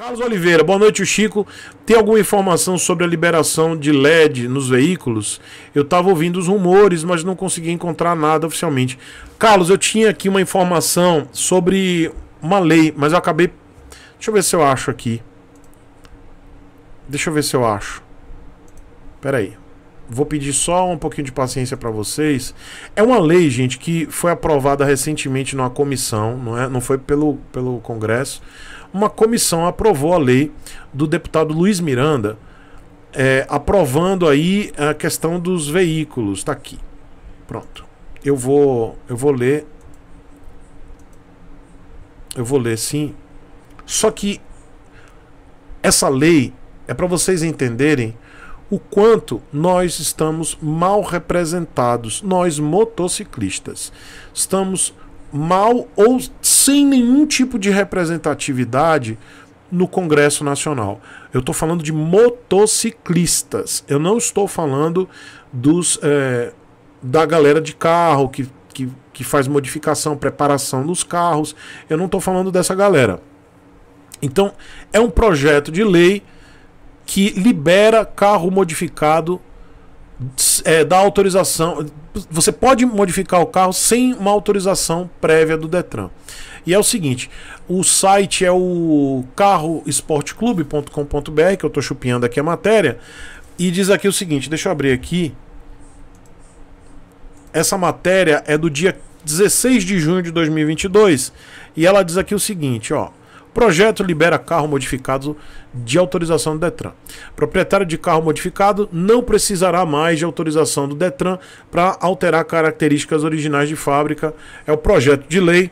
Carlos Oliveira, boa noite, o Chico. Tem alguma informação sobre a liberação de LED nos veículos? Eu estava ouvindo os rumores, mas não consegui encontrar nada oficialmente. Carlos, eu tinha aqui uma informação sobre uma lei, mas eu acabei. Deixa eu ver se eu acho aqui. Deixa eu ver se eu acho. Pera aí vou pedir só um pouquinho de paciência para vocês. É uma lei, gente, que foi aprovada recentemente numa comissão, não, é, não foi pelo, pelo Congresso. Uma comissão aprovou a lei do deputado Luiz Miranda, é, aprovando aí a questão dos veículos. Está aqui. Pronto. Eu vou, eu vou ler. Eu vou ler sim. Só que essa lei é para vocês entenderem o quanto nós estamos mal representados, nós motociclistas. Estamos mal ou sem nenhum tipo de representatividade no Congresso Nacional. Eu estou falando de motociclistas, eu não estou falando dos é, da galera de carro que, que, que faz modificação, preparação dos carros, eu não estou falando dessa galera. Então, é um projeto de lei que libera carro modificado é, da autorização. Você pode modificar o carro sem uma autorização prévia do Detran. E é o seguinte: o site é o carroesporteclube.com.br, que eu estou chupinhando aqui a matéria, e diz aqui o seguinte: deixa eu abrir aqui. Essa matéria é do dia 16 de junho de 2022 e ela diz aqui o seguinte: ó. Projeto libera carro modificado de autorização do Detran. Proprietário de carro modificado não precisará mais de autorização do Detran para alterar características originais de fábrica. É o projeto de lei.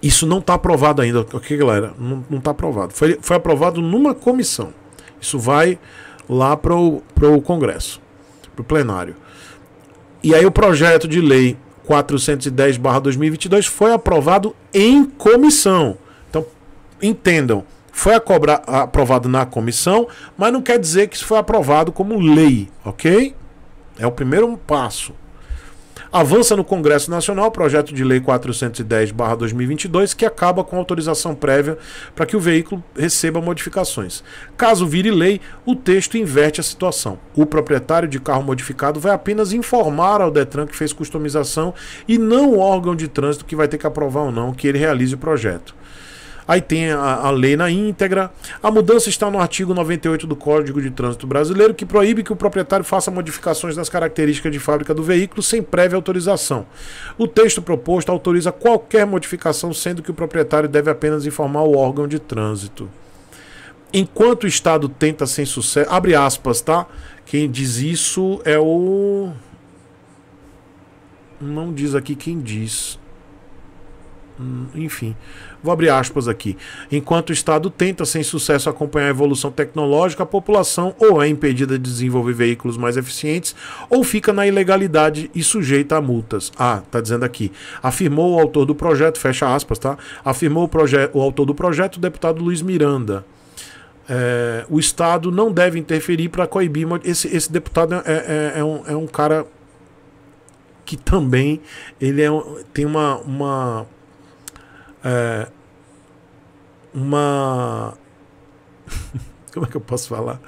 Isso não está aprovado ainda, ok, galera? Não está aprovado. Foi, foi aprovado numa comissão. Isso vai lá para o Congresso, para o plenário. E aí o projeto de lei 410/2022 foi aprovado em comissão entendam, foi acobra, aprovado na comissão, mas não quer dizer que isso foi aprovado como lei, ok? É o primeiro passo. Avança no Congresso Nacional o projeto de lei 410/2022 que acaba com autorização prévia para que o veículo receba modificações. Caso vire lei, o texto inverte a situação. O proprietário de carro modificado vai apenas informar ao Detran que fez customização e não o órgão de trânsito que vai ter que aprovar ou não que ele realize o projeto. Aí tem a, a, lei na íntegra. A mudança está no artigo 98 do Código de Trânsito Brasileiro, que proíbe que o proprietário faça modificações nas características de fábrica do veículo sem prévia autorização. O texto proposto autoriza qualquer modificação, sendo que o proprietário deve apenas informar o órgão de trânsito enquanto o Estado tenta sem sucesso. Abre aspas, tá? Quem diz isso é o. Não diz aqui quem diz. Hum, enfim, vou abrir aspas aqui. Enquanto o Estado tenta, sem sucesso, acompanhar a evolução tecnológica, a população ou é impedida de desenvolver veículos mais eficientes ou fica na ilegalidade e sujeita a multas. Ah, tá dizendo aqui. Afirmou o autor do projeto, fecha aspas, tá? Afirmou o, o autor do projeto, o deputado Luiz Miranda. É, o Estado não deve interferir para coibir. Esse, esse deputado é, é, é, um, é um cara que também ele é, tem uma, uma é, uma. Como é que eu posso falar?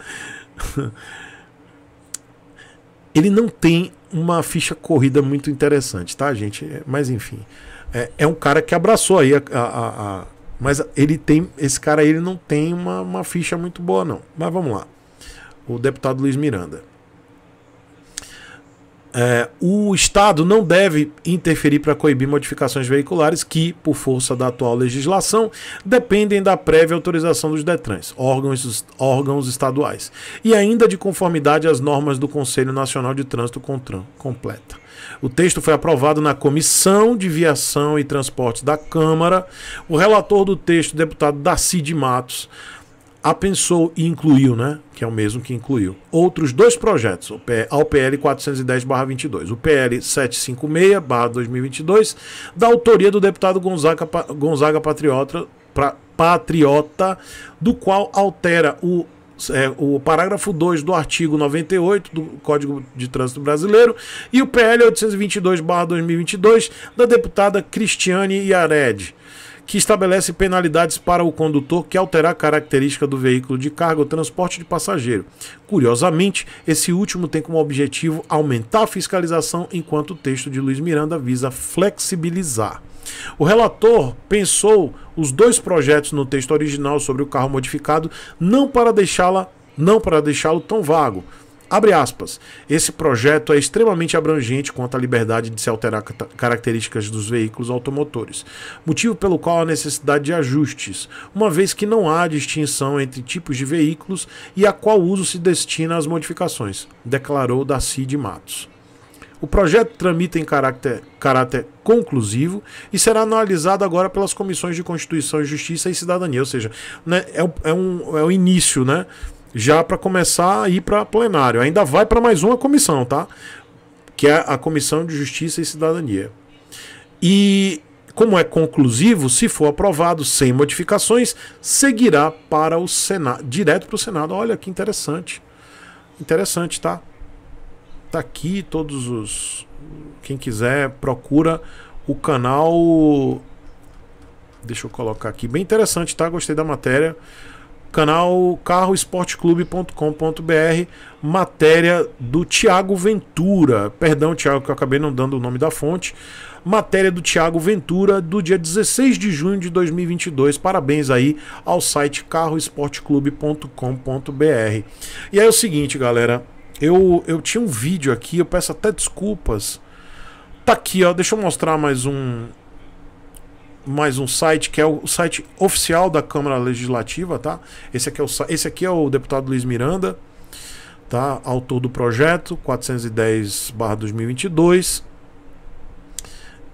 Ele não tem uma ficha corrida muito interessante, tá, gente? É, mas enfim. É, é um cara que abraçou aí a, a, a mas ele tem. Esse cara ele não tem uma, uma ficha muito boa, não. Mas vamos lá. O deputado Luiz Miranda. É, o Estado não deve interferir para coibir modificações veiculares que, por força da atual legislação, dependem da prévia autorização dos DETRANs, órgãos, órgãos estaduais, e ainda de conformidade às normas do Conselho Nacional de Trânsito Contran, completa. O texto foi aprovado na Comissão de Viação e Transportes da Câmara. O relator do texto, deputado Darcy de Matos, a pensou e incluiu, né? Que é o mesmo que incluiu. Outros dois projetos, o PL, ao PL 410-22, o PL 756-2022, da autoria do deputado Gonzaga, Gonzaga Patriota, pra, Patriota, do qual altera o é, o parágrafo 2 do artigo 98 do Código de Trânsito Brasileiro e o PL 822-2022 da deputada Cristiane Iared que estabelece penalidades para o condutor que alterar a característica do veículo de carga ou transporte de passageiro. Curiosamente, esse último tem como objetivo aumentar a fiscalização, enquanto o texto de Luiz Miranda visa flexibilizar. O relator pensou os dois projetos no texto original sobre o carro modificado não para deixá-la, não para deixá-lo tão vago, Abre aspas. Esse projeto é extremamente abrangente quanto à liberdade de se alterar características dos veículos automotores, motivo pelo qual há necessidade de ajustes, uma vez que não há distinção entre tipos de veículos e a qual uso se destina às modificações, declarou Daci de Matos. O projeto tramita em caráter, caráter, conclusivo e será analisado agora pelas comissões de Constituição e Justiça e Cidadania, ou seja, né, é, é, um, é o início, né? já para começar a ir para plenário. Ainda vai para mais uma comissão, tá? Que é a Comissão de Justiça e Cidadania. E como é conclusivo, se for aprovado sem modificações, seguirá para o Senado, direto para o Senado. Olha que interessante. Interessante, tá? Tá aqui todos os quem quiser procura o canal Deixa eu colocar aqui. Bem interessante, tá? Gostei da matéria canal carroesporteclube.com.br, matéria do Tiago Ventura. Perdão, Tiago, que eu acabei não dando o nome da fonte. Matéria do Tiago Ventura, do dia 16 de junho de 2022. Parabéns aí ao site carroesporteclube.com.br. E aí é o seguinte, galera. Eu, eu tinha um vídeo aqui, eu peço até desculpas. Tá aqui, ó. Deixa eu mostrar mais um, mais um site que é o site oficial da Câmara Legislativa, tá? Esse aqui é o, esse aqui é o deputado Luiz Miranda, tá? Autor do projeto 410/2022.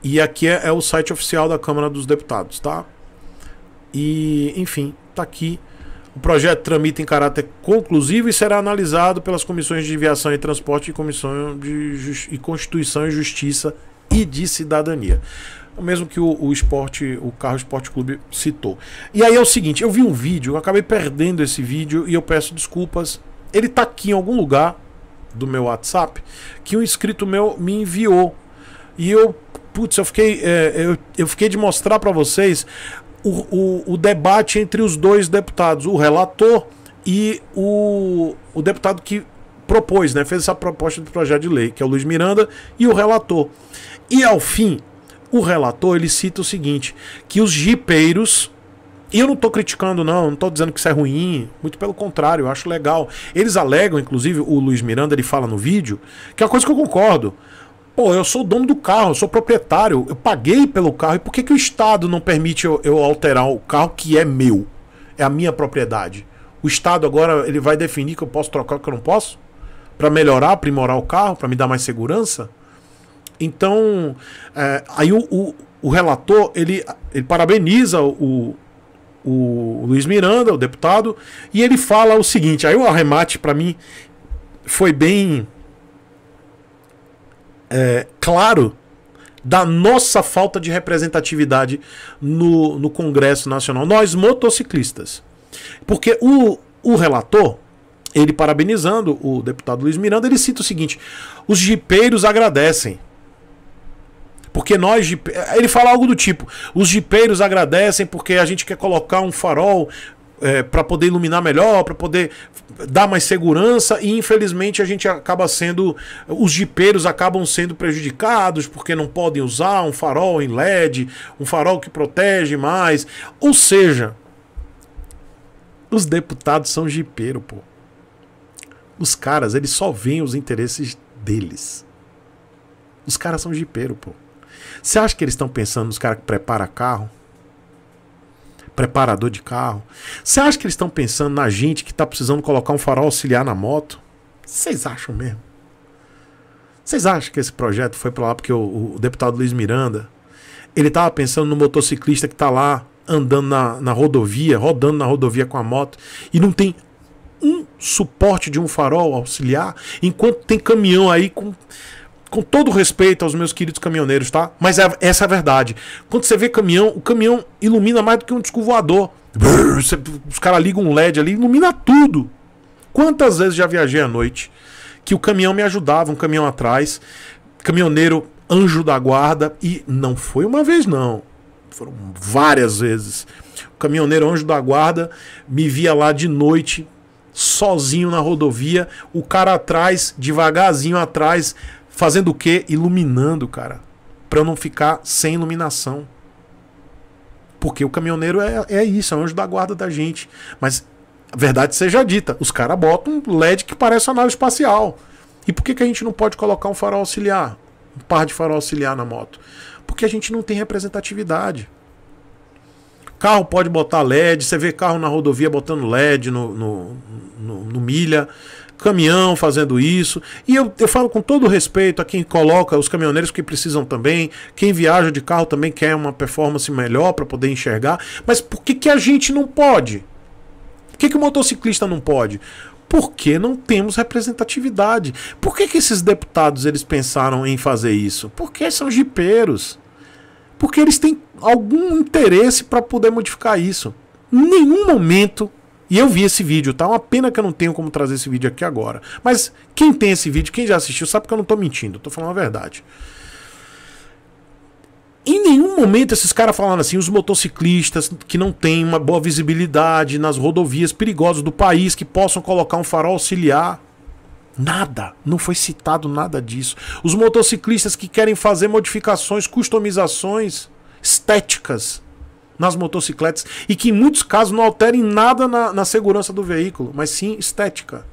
E aqui é, é, o site oficial da Câmara dos Deputados, tá? E, enfim, tá aqui. O projeto tramita em caráter conclusivo e será analisado pelas comissões de Viação e Transporte e Comissão de Justi e Constituição e Justiça e de Cidadania o mesmo que o, o esporte, o carro esporte clube citou. E aí é o seguinte, eu vi um vídeo, eu acabei perdendo esse vídeo e eu peço desculpas. Ele tá aqui em algum lugar do meu WhatsApp que um inscrito meu me enviou e eu putz, eu fiquei é, eu, eu fiquei de mostrar para vocês o, o, o debate entre os dois deputados, o relator e o, o deputado que propôs, né, fez essa proposta de projeto de lei, que é o Luiz Miranda, e o relator. E ao fim, o relator ele cita o seguinte: que os jipeiros. E eu não estou criticando, não, não estou dizendo que isso é ruim, muito pelo contrário, eu acho legal. Eles alegam, inclusive, o Luiz Miranda ele fala no vídeo, que é uma coisa que eu concordo. Pô, eu sou dono do carro, eu sou proprietário, eu paguei pelo carro, e por que, que o Estado não permite eu, eu alterar o carro que é meu? É a minha propriedade. O Estado agora ele vai definir que eu posso trocar o que eu não posso? Para melhorar, aprimorar o carro, para me dar mais segurança? Então, é, aí o, o, o, relator, ele, ele parabeniza o, o Luiz Miranda, o deputado, e ele fala o seguinte, aí o arremate para mim foi bem é, claro da nossa falta de representatividade no, no Congresso Nacional, nós motociclistas. Porque o, o relator, ele parabenizando o deputado Luiz Miranda, ele cita o seguinte: os jipeiros agradecem. Porque nós. Ele fala algo do tipo: os jipeiros agradecem porque a gente quer colocar um farol é, para poder iluminar melhor, para poder dar mais segurança e infelizmente a gente acaba sendo os jipeiros acabam sendo prejudicados porque não podem usar um farol em LED, um farol que protege mais, ou seja, os deputados são jipeiro, pô. Os caras, eles só veem os interesses deles. Os caras são jipeiro, pô. Você acha que eles estão pensando nos caras que prepara carro? Preparador de carro? Você acha que eles estão pensando na gente que está precisando colocar um farol auxiliar na moto? Vocês acham mesmo? Vocês acham que esse projeto foi para lá porque o, o, deputado Luiz Miranda ele estava pensando no motociclista que está lá andando na, na rodovia, rodando na rodovia com a moto e não tem um suporte de um farol auxiliar, enquanto tem caminhão aí com com todo respeito aos meus queridos caminhoneiros, tá? Mas é, essa é a verdade. Quando você vê caminhão, o caminhão ilumina mais do que um disco voador. Brrr, você, os caras ligam um LED ali, ilumina tudo. Quantas vezes já viajei à noite que o caminhão me ajudava, um caminhão atrás, caminhoneiro anjo da guarda, e não foi uma vez não, foram várias vezes. O caminhoneiro anjo da guarda me via lá de noite, sozinho na rodovia, o cara atrás, devagarzinho atrás, Fazendo o quê? Iluminando, cara. Para eu não ficar sem iluminação. Porque o caminhoneiro é, é isso, é o anjo da guarda da gente. Mas, a verdade seja dita, os caras botam um LED que parece uma nave espacial. E por que, que a gente não pode colocar um farol auxiliar? Um par de farol auxiliar na moto? Porque a gente não tem representatividade. Carro pode botar LED, você vê carro na rodovia botando LED no, no, no, no milha caminhão fazendo isso. E eu, eu falo com todo respeito a quem coloca, os caminhoneiros que precisam também, quem viaja de carro também quer uma performance melhor para poder enxergar. Mas por que, que a gente não pode? Por que, que o motociclista não pode? Porque não temos representatividade. Por que, que esses deputados eles pensaram em fazer isso? Porque são jipeiros. Porque eles têm algum interesse para poder modificar isso. Em nenhum momento e eu vi esse vídeo, tá? Uma pena que eu não tenho como trazer esse vídeo aqui agora. Mas quem tem esse vídeo, quem já assistiu, sabe que eu não tô mentindo, tô falando a verdade. Em nenhum momento esses caras falando assim, os motociclistas que não têm uma boa visibilidade nas rodovias perigosas do país, que possam colocar um farol auxiliar. Nada, não foi citado nada disso. Os motociclistas que querem fazer modificações, customizações estéticas nas motocicletas e que em muitos casos não alterem nada na, na segurança do veículo, mas sim estética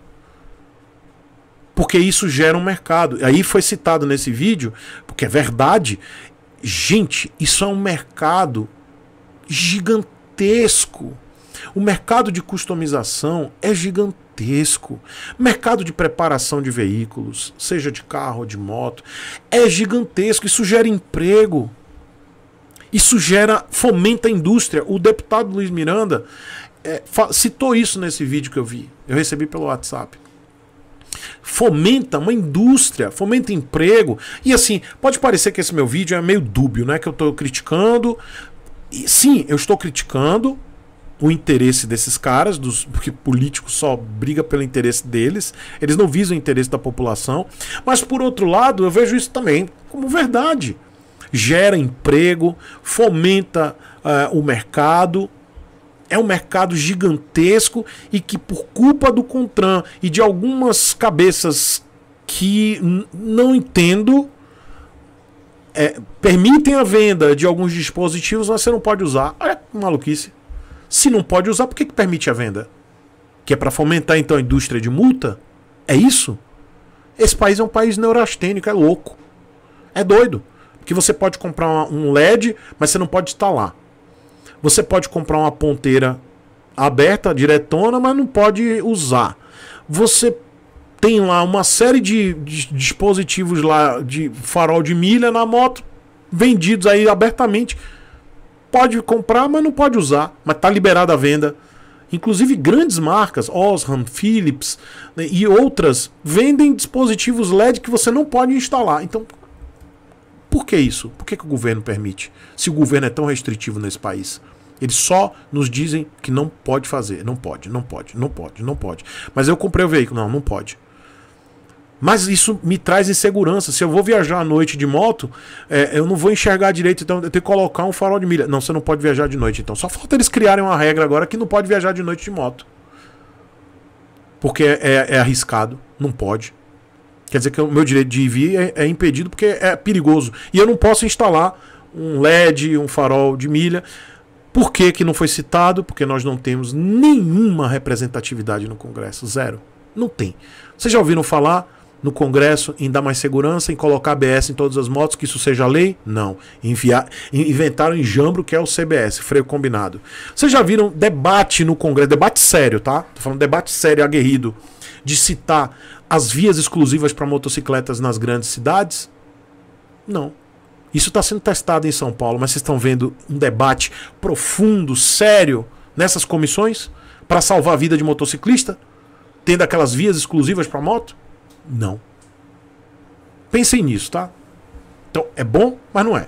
porque isso gera um mercado. Aí foi citado nesse vídeo, porque é verdade. Gente, isso é um mercado gigantesco. O mercado de customização é gigantesco. Mercado de preparação de veículos, seja de carro ou de moto, é gigantesco. Isso gera emprego. Isso gera, fomenta a indústria. O deputado Luiz Miranda é, citou isso nesse vídeo que eu vi. Eu recebi pelo WhatsApp. Fomenta uma indústria, fomenta emprego. E assim, pode parecer que esse meu vídeo é meio dúbio, né? Que eu estou criticando. E, sim, eu estou criticando o interesse desses caras, dos, porque político só briga pelo interesse deles, eles não visam o interesse da população. Mas por outro lado, eu vejo isso também como verdade gera emprego, fomenta uh, o mercado. É um mercado gigantesco e que, por culpa do Contran e de algumas cabeças que não entendo, é, permitem a venda de alguns dispositivos, mas você não pode usar. Olha que maluquice. Se não pode usar, por que, que permite a venda? Que é para fomentar então a indústria de multa? É isso? Esse país é um país neurastênico, é louco. É doido. Que você pode comprar um LED, mas você não pode instalar. Você pode comprar uma ponteira aberta, diretona, mas não pode usar. Você tem lá uma série de, de dispositivos lá de farol de milha na moto, vendidos aí abertamente. Pode comprar, mas não pode usar. Mas está liberada a venda. Inclusive grandes marcas, Osram, Philips né, e outras, vendem dispositivos LED que você não pode instalar. Então por que é isso? Por que, que o governo permite? Se o governo é tão restritivo nesse país. Eles só nos dizem que não pode fazer. Não pode, não pode, não pode, não pode. Mas eu comprei o veículo. Não, não pode. Mas isso me traz insegurança. Se eu vou viajar à noite de moto, é, eu não vou enxergar direito, então eu tenho que colocar um farol de milha. Não, você não pode viajar de noite, então. Só falta eles criarem uma regra agora que não pode viajar de noite de moto. Porque é, é, é arriscado, não pode. Quer dizer que o meu direito de ir e vir é, é impedido porque é perigoso. E eu não posso instalar um LED, um farol de milha. Por que, que não foi citado? Porque nós não temos nenhuma representatividade no Congresso. Zero. Não tem. Vocês já ouviram falar no Congresso em dar mais segurança, em colocar ABS em todas as motos, que isso seja lei? Não. Enviar, inventaram em Jambro, que é o CBS, freio combinado. Vocês já viram debate no Congresso, debate sério, tá? Tô falando debate sério, aguerrido de citar as vias exclusivas para motocicletas nas grandes cidades? Não. Isso está sendo testado em São Paulo, mas vocês estão vendo um debate profundo, sério, nessas comissões para salvar a vida de motociclista? Tendo aquelas vias exclusivas para moto? Não. Pensem nisso, tá? Então, é bom, mas não é.